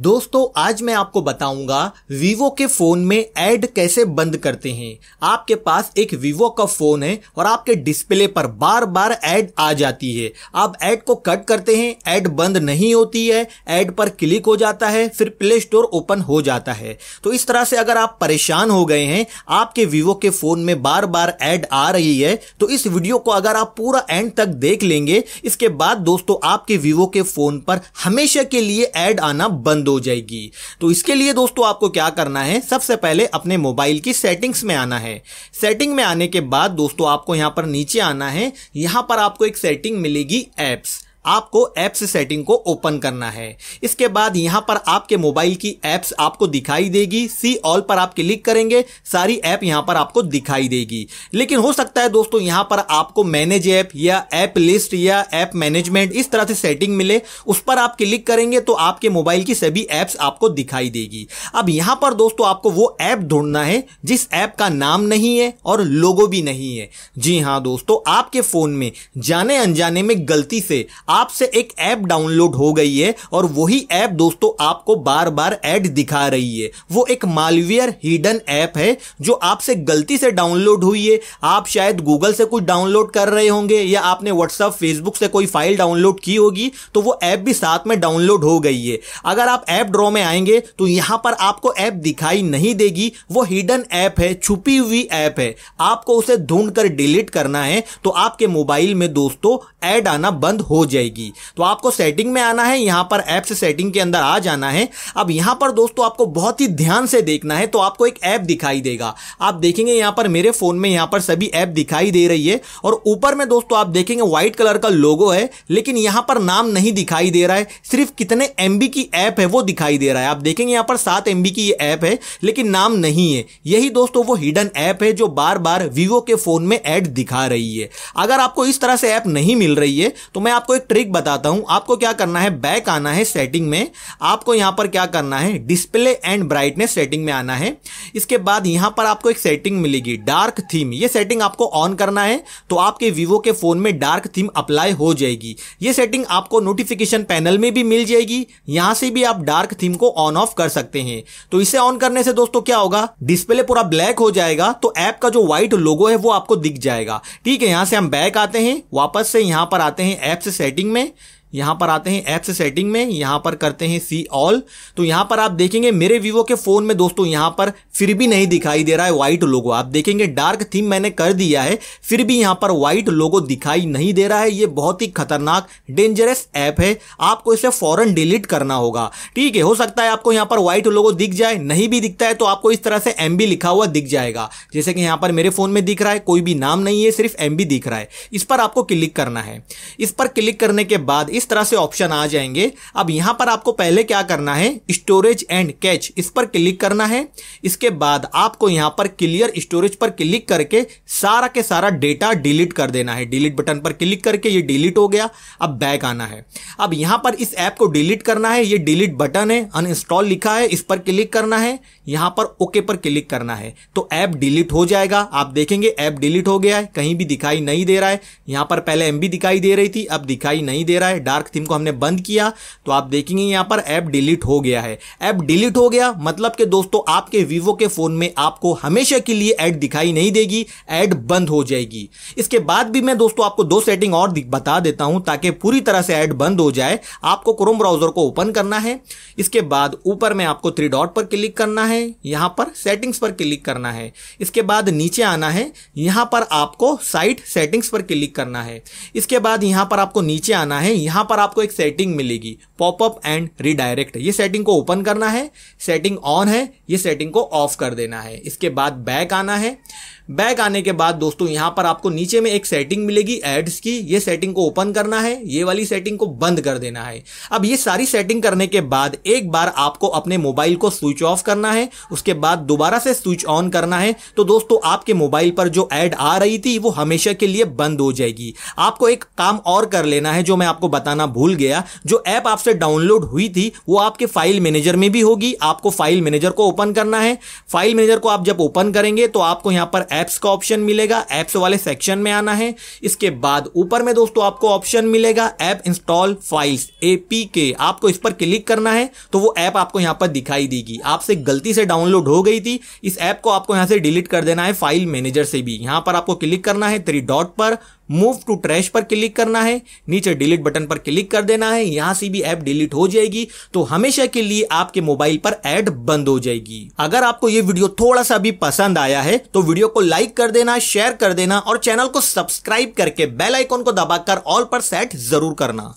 दोस्तों आज मैं आपको बताऊंगा वीवो के फोन में ऐड कैसे बंद करते हैं आपके पास एक वीवो का फोन है और आपके डिस्प्ले पर बार बार ऐड आ जाती है आप ऐड को कट करते हैं ऐड बंद नहीं होती है ऐड पर क्लिक हो जाता है फिर प्ले स्टोर ओपन हो जाता है तो इस तरह से अगर आप परेशान हो गए हैं आपके वीवो के फोन में बार बार ऐड आ रही है तो इस वीडियो को अगर आप पूरा एंड तक देख लेंगे इसके बाद दोस्तों आपके वीवो के फोन पर हमेशा के लिए ऐड आना बंद बंद हो जाएगी तो इसके लिए दोस्तों आपको क्या करना है सबसे पहले अपने मोबाइल की सेटिंग्स में आना है सेटिंग में आने के बाद दोस्तों आपको यहाँ पर नीचे आना है यहाँ पर आपको एक सेटिंग मिलेगी एप्स आपको एप्स सेटिंग को ओपन करना है इसके बाद यहां पर आपके मोबाइल की ऐप्स आपको दिखाई देगी सी ऑल पर आप क्लिक करेंगे सारी ऐप यहां पर आपको दिखाई देगी लेकिन हो सकता है दोस्तों यहां पर आपको मैनेज ऐप या ऐप लिस्ट या ऐप मैनेजमेंट इस तरह से सेटिंग मिले उस पर आप क्लिक करेंगे तो आपके मोबाइल की सभी ऐप्स आपको दिखाई देगी अब यहां पर दोस्तों आपको वो ऐप ढूंढना है जिस ऐप का नाम नहीं है और लोगो भी नहीं है जी हाँ दोस्तों आपके फोन में जाने अनजाने में गलती से आपसे एक ऐप डाउनलोड हो गई है और वही ऐप दोस्तों आपको बार बार ऐड दिखा रही है वो एक मालवियर हिडन ऐप है जो आपसे गलती से डाउनलोड हुई है आप शायद गूगल से कुछ डाउनलोड कर रहे होंगे या आपने व्हाट्सअप फेसबुक से कोई फाइल डाउनलोड की होगी तो वो ऐप भी साथ में डाउनलोड हो गई है अगर आप ऐप ड्रॉ में आएंगे तो यहां पर आपको ऐप दिखाई नहीं देगी वो हिडन ऐप है छुपी हुई ऐप है आपको उसे ढूंढ कर डिलीट करना है तो आपके मोबाइल में दोस्तों ऐड आना बंद हो जाए जाएगी तो आपको सेटिंग में आना है यहां पर ऐप से सेटिंग के अंदर आ जाना है अब यहां पर दोस्तों आपको बहुत ही ध्यान से देखना है तो आपको एक ऐप दिखाई देगा आप देखेंगे यहां पर मेरे फ़ोन में यहां पर सभी ऐप दिखाई दे रही है और ऊपर में दोस्तों आप देखेंगे व्हाइट कलर का लोगो है लेकिन यहां पर नाम नहीं दिखाई दे रहा है सिर्फ कितने एम की ऐप है वो दिखाई दे रहा है आप देखेंगे यहां पर सात एम की ऐप है लेकिन नाम नहीं है यही दोस्तों वो हिडन ऐप है जो बार बार वीवो के फ़ोन में एड दिखा रही है अगर आपको इस तरह से ऐप नहीं मिल रही है तो मैं आपको एक ट्रिक बताता हूं आपको क्या करना है बैक आना है सेटिंग में आपको यहां पर क्या करना है डिस्प्ले एंड ब्राइटनेस सेटिंग में आना है इसके बाद यहां पर आपको एक सेटिंग मिलेगी डार्क थीम ये सेटिंग आपको ऑन करना है तो आपके वीवो के फोन में डार्क थीम अप्लाई हो जाएगी ये सेटिंग आपको नोटिफिकेशन पैनल में भी मिल जाएगी यहां से भी आप डार्क थीम को ऑन ऑफ कर सकते हैं तो इसे ऑन करने से दोस्तों क्या होगा डिस्प्ले पूरा ब्लैक हो जाएगा तो ऐप का जो व्हाइट लोगो है वो आपको दिख जाएगा ठीक है यहां से हम बैक आते हैं वापस से यहां पर आते हैं ऐप से सेटिंग सेटिंग में यहां पर आते हैं एप्स सेटिंग में यहां पर करते हैं सी ऑल तो यहां पर आप देखेंगे मेरे वीवो के फ़ोन में दोस्तों यहां पर फिर भी नहीं दिखाई दे रहा है व्हाइट लोगो आप देखेंगे डार्क थीम मैंने कर दिया है फिर भी यहां पर व्हाइट लोगो दिखाई नहीं दे रहा है ये बहुत ही खतरनाक डेंजरस ऐप है आपको इसे फॉरन डिलीट करना होगा ठीक है हो सकता है आपको यहां पर व्हाइट लोगो दिख जाए नहीं भी दिखता है तो आपको इस तरह से एम लिखा हुआ दिख जाएगा जैसे कि यहां पर मेरे फ़ोन में दिख रहा है कोई भी नाम नहीं है सिर्फ एम दिख रहा है इस पर आपको क्लिक करना है इस पर क्लिक करने के बाद इस तरह से ऑप्शन आ जाएंगे अब यहां पर आपको पहले क्या करना है स्टोरेज एंड कैच इस पर क्लिक करना है इसके बाद आपको यहां पर क्लियर स्टोरेज पर क्लिक करके सारा के सारा डेटा डिलीट कर देना है डिलीट बटन पर क्लिक करके ये डिलीट हो गया अब बैक आना है अब यहां पर इस ऐप को डिलीट करना है ये डिलीट बटन है अनइंस्टॉल लिखा है इस पर क्लिक करना है यहां पर ओके पर क्लिक करना है तो ऐप डिलीट हो जाएगा आप देखेंगे ऐप डिलीट हो गया है कहीं भी दिखाई नहीं दे रहा है यहां पर पहले एम दिखाई दे रही थी अब दिखाई नहीं दे रहा है डार्क थीम को हमने बंद किया तो आप देखेंगे यहाँ पर ऐप डिलीट हो गया है ऐप डिलीट हो गया मतलब कि दोस्तों आपके वीवो के फ़ोन में आपको हमेशा के लिए ऐड दिखाई नहीं देगी ऐड बंद हो जाएगी इसके बाद भी मैं दोस्तों आपको दो सेटिंग और बता देता हूं ताकि पूरी तरह से ऐड बंद हो जाए आपको क्रोम ब्राउजर को ओपन करना है इसके बाद ऊपर में आपको थ्री डॉट पर क्लिक करना है यहां पर सेटिंग्स पर क्लिक करना है इसके बाद नीचे आना है यहां पर आपको साइट सेटिंग्स पर क्लिक करना है इसके बाद यहां पर आपको नीचे आना है यहां यहां पर आपको एक सेटिंग मिलेगी पॉपअप एंड रिडायरेक्ट ये सेटिंग को ओपन करना है सेटिंग ऑन है ये सेटिंग को ऑफ कर देना है इसके बाद बैक आना है बैक आने के बाद दोस्तों यहाँ पर आपको नीचे में एक सेटिंग मिलेगी एड्स की ये सेटिंग को ओपन करना है ये वाली सेटिंग को बंद कर देना है अब ये सारी सेटिंग करने के बाद एक बार आपको अपने मोबाइल को स्विच ऑफ करना है उसके बाद दोबारा से स्विच ऑन करना है तो दोस्तों आपके मोबाइल पर जो एड आ रही थी वो हमेशा के लिए बंद हो जाएगी आपको एक काम और कर लेना है जो मैं आपको बताना भूल गया जो ऐप आपसे डाउनलोड हुई थी वो आपके फाइल मैनेजर में भी होगी आपको फाइल मैनेजर को ओपन करना है फाइल मैनेजर को आप जब ओपन करेंगे तो आपको यहां पर एप्स का ऑप्शन मिलेगा एप्स वाले सेक्शन में आना है इसके बाद ऊपर में दोस्तों आपको ऑप्शन मिलेगा ऐप इंस्टॉल फाइल्स के आपको इस पर क्लिक करना है तो वो ऐप आपको यहाँ पर दिखाई देगी आपसे गलती से डाउनलोड हो गई थी इस ऐप को आपको यहाँ से डिलीट कर देना है फाइल मैनेजर से भी यहाँ पर आपको क्लिक करना है थ्री डॉट पर मूव टू ट्रैश पर क्लिक करना है नीचे डिलीट बटन पर क्लिक कर देना है यहां से भी ऐप डिलीट हो जाएगी तो हमेशा के लिए आपके मोबाइल पर ऐड बंद हो जाएगी अगर आपको ये वीडियो थोड़ा सा भी पसंद आया है तो वीडियो को लाइक कर देना शेयर कर देना और चैनल को सब्सक्राइब करके बेल आइकॉन को दबाकर ऑल पर सेट जरूर करना